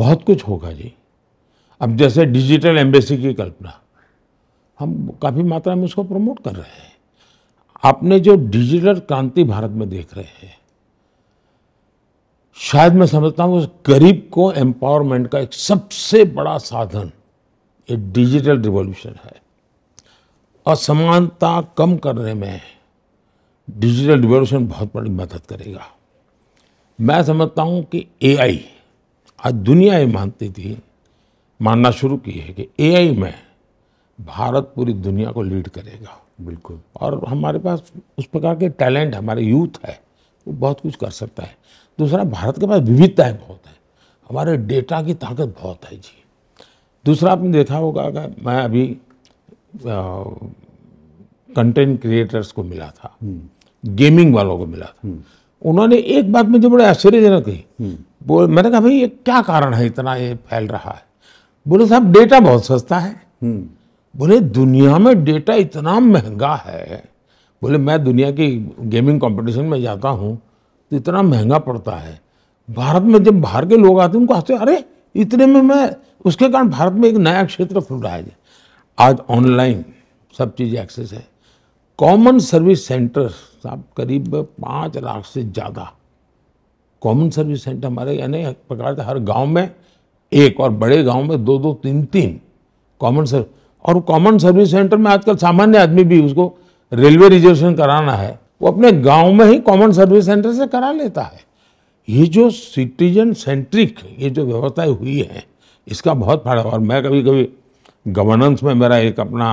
बहुत कुछ होगा जी अब जैसे डिजिटल एम्बेसी की कल्पना हम काफ़ी मात्रा में उसको प्रमोट कर रहे हैं आपने जो डिजिटल क्रांति भारत में देख रहे हैं शायद मैं समझता हूँ उस गरीब को एम्पावरमेंट का एक सबसे बड़ा साधन ये डिजिटल रिवॉल्यूशन है असमानता कम करने में डिजिटल रिवॉल्यूशन बहुत बड़ी मदद करेगा मैं समझता हूँ कि एआई आज दुनिया ये मानती थी मानना शुरू की है कि एआई में भारत पूरी दुनिया को लीड करेगा बिल्कुल और हमारे पास उस प्रकार के टैलेंट हमारे यूथ है वो बहुत कुछ कर सकता है दूसरा भारत के पास विविधताएँ बहुत हैं हमारे डेटा की ताकत बहुत है जी दूसरा आपने देखा होगा अगर मैं अभी कंटेंट क्रिएटर्स को मिला था गेमिंग हम्म। वालों को मिला था हम्म। उन्होंने एक बात मुझे बड़े आश्चर्यजनक कही हम्म। बोल मैंने कहा भाई ये क्या कारण है इतना ये फैल रहा है बोले साहब डेटा बहुत सस्ता है हम्म। बोले दुनिया में डेटा इतना महंगा है बोले मैं दुनिया की गेमिंग कंपटीशन में जाता हूँ तो इतना महंगा पड़ता है भारत में जब बाहर के लोग आते हैं उनको हंसते अरे इतने में मैं उसके कारण भारत में एक नया क्षेत्र खुल रहा है आज ऑनलाइन सब चीज़ एक्सेस है कॉमन सर्विस सेंटर साहब करीब पाँच लाख से ज़्यादा कॉमन सर्विस सेंटर हमारे यानी प्रकार से हर गांव में एक और बड़े गांव में दो दो तीन तीन कॉमन सर्विस और कॉमन सर्विस सेंटर में आजकल सामान्य आदमी भी उसको रेलवे रिजर्वेशन कराना है वो अपने गांव में ही कॉमन सर्विस सेंटर से करा लेता है ये जो सिटीजन सेंट्रिक ये जो व्यवस्थाएं हुई है इसका बहुत फायदा और मैं कभी कभी गवर्नेंस में मेरा एक अपना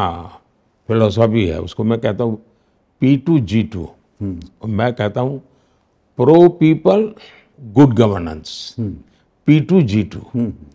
फिलोसॉफी है उसको मैं कहता हूँ पी टू जी टू मैं कहता हूँ pro people good governance, hmm. P2G2.